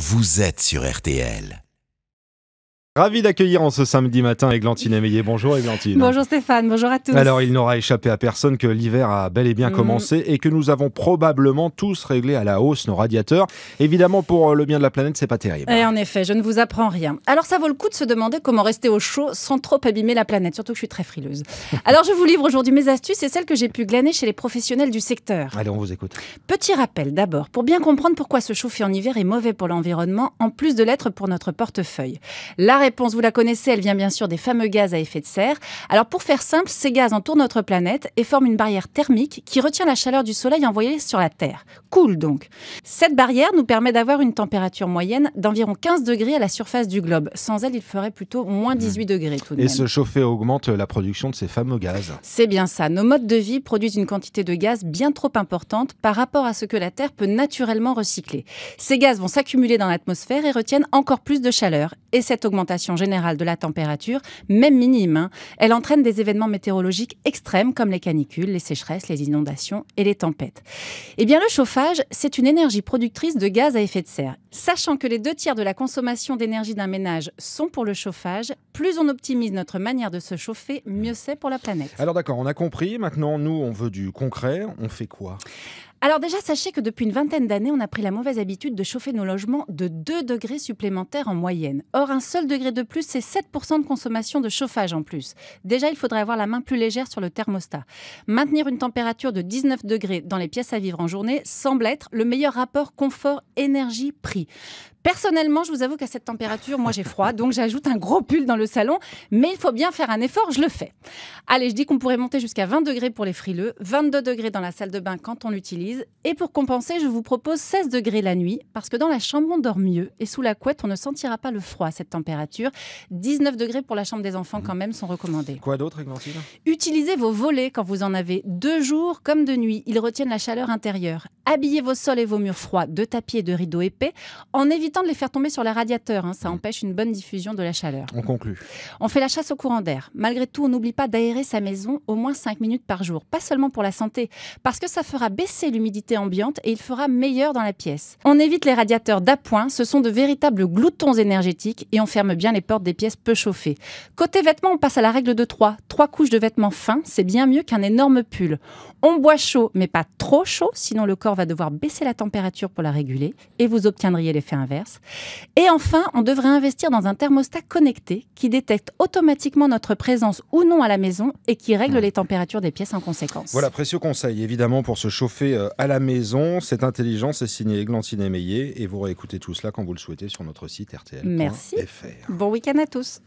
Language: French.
vous êtes sur RTL. Ravi d'accueillir en ce samedi matin Églantine Émeillé. Bonjour Églantine. Bonjour Stéphane, bonjour à tous. Alors il n'aura échappé à personne que l'hiver a bel et bien mm. commencé et que nous avons probablement tous réglé à la hausse nos radiateurs. Évidemment pour euh, le bien de la planète, c'est pas terrible. Et eh, en effet, je ne vous apprends rien. Alors ça vaut le coup de se demander comment rester au chaud sans trop abîmer la planète, surtout que je suis très frileuse. Alors je vous livre aujourd'hui mes astuces et celles que j'ai pu glaner chez les professionnels du secteur. Allez, on vous écoute. Petit rappel d'abord, pour bien comprendre pourquoi se chauffer en hiver est mauvais pour l'environnement, en plus de l'être pour notre portefeuille. La réponse, vous la connaissez, elle vient bien sûr des fameux gaz à effet de serre. Alors pour faire simple, ces gaz entourent notre planète et forment une barrière thermique qui retient la chaleur du Soleil envoyée sur la Terre. Cool donc. Cette barrière nous permet d'avoir une température moyenne d'environ 15 degrés à la surface du globe. Sans elle, il ferait plutôt moins 18 hmm. degrés tout Et ce se chauffer augmente la production de ces fameux gaz. C'est bien ça. Nos modes de vie produisent une quantité de gaz bien trop importante par rapport à ce que la Terre peut naturellement recycler. Ces gaz vont s'accumuler dans l'atmosphère et retiennent encore plus de chaleur. Et cette augmentation générale de la température, même minime. Hein. Elle entraîne des événements météorologiques extrêmes comme les canicules, les sécheresses, les inondations et les tempêtes. Eh bien, le chauffage, c'est une énergie productrice de gaz à effet de serre. Sachant que les deux tiers de la consommation d'énergie d'un ménage sont pour le chauffage, plus on optimise notre manière de se chauffer, mieux c'est pour la planète. Alors d'accord, on a compris. Maintenant, nous, on veut du concret. On fait quoi alors déjà, sachez que depuis une vingtaine d'années, on a pris la mauvaise habitude de chauffer nos logements de 2 degrés supplémentaires en moyenne. Or, un seul degré de plus, c'est 7% de consommation de chauffage en plus. Déjà, il faudrait avoir la main plus légère sur le thermostat. Maintenir une température de 19 degrés dans les pièces à vivre en journée semble être le meilleur rapport confort-énergie-prix. Personnellement, je vous avoue qu'à cette température, moi j'ai froid, donc j'ajoute un gros pull dans le salon, mais il faut bien faire un effort, je le fais. Allez, je dis qu'on pourrait monter jusqu'à 20 degrés pour les frileux, 22 degrés dans la salle de bain quand on l'utilise et pour compenser, je vous propose 16 degrés la nuit, parce que dans la chambre, on dort mieux. Et sous la couette, on ne sentira pas le froid à cette température. 19 degrés pour la chambre des enfants, quand même, sont recommandés. Quoi d'autre, Utilisez vos volets quand vous en avez deux jours comme de nuit. Ils retiennent la chaleur intérieure. Habillez vos sols et vos murs froids de tapis et de rideaux épais, en évitant de les faire tomber sur les radiateurs. Hein. Ça mm. empêche une bonne diffusion de la chaleur. On conclut. On fait la chasse au courant d'air. Malgré tout, on n'oublie pas d'aérer sa maison au moins 5 minutes par jour. Pas seulement pour la santé, parce que ça fera baisser l'humidité humidité ambiante et il fera meilleur dans la pièce. On évite les radiateurs d'appoint, ce sont de véritables gloutons énergétiques et on ferme bien les portes des pièces peu chauffées. Côté vêtements, on passe à la règle de 3. trois couches de vêtements fins, c'est bien mieux qu'un énorme pull. On boit chaud, mais pas trop chaud, sinon le corps va devoir baisser la température pour la réguler et vous obtiendriez l'effet inverse. Et enfin, on devrait investir dans un thermostat connecté qui détecte automatiquement notre présence ou non à la maison et qui règle les températures des pièces en conséquence. Voilà, précieux conseil évidemment pour se chauffer euh, à la maison. Cette intelligence est signée et Meillet et vous réécoutez tout cela quand vous le souhaitez sur notre site rtl.fr. Merci. Bon week-end à tous.